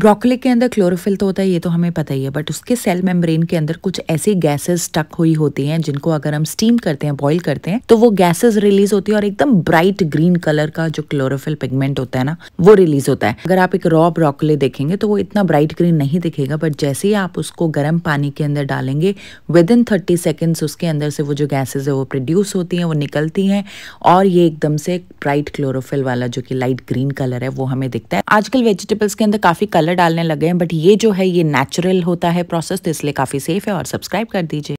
broccoli के अंदर chlorophyll तो होता है ये तो हमें पता ही है बट उसके सेल मेम्ब्रेन के अंदर कुछ ऐसी गैसेस स्टक हुई होती हैं जिनको अगर हम स्टीम करते हैं बॉईल करते हैं तो वो गैसेस रिलीज होती है और एकदम ब्राइट ग्रीन कलर का जो क्लोरोफिल पिगमेंट होता है ना वो रिलीज होता है अगर आप एक रॉ ब्रोकली देखेंगे तो वो इतना ब्राइट ग्रीन नहीं दिखेगा बट जैसे ही आप उसको गर्म पानी के अंदर डालेंगे विद इन थर्टी सेकेंड्स उसके अंदर से वो जो गैसेज है वो प्रोड्यूस होती हैं वो निकलती हैं और ये एकदम से ब्राइट क्लोरोफिल वाला जो कि लाइट ग्रीन कलर है वो हमें दिखता है आजकल वेजिटेबल्स के अंदर काफी कलर कलर डालने लगे हैं बट ये जो है ये नेचुरल होता है प्रोसेस तो इसलिए काफ़ी सेफ है और सब्सक्राइब कर दीजिए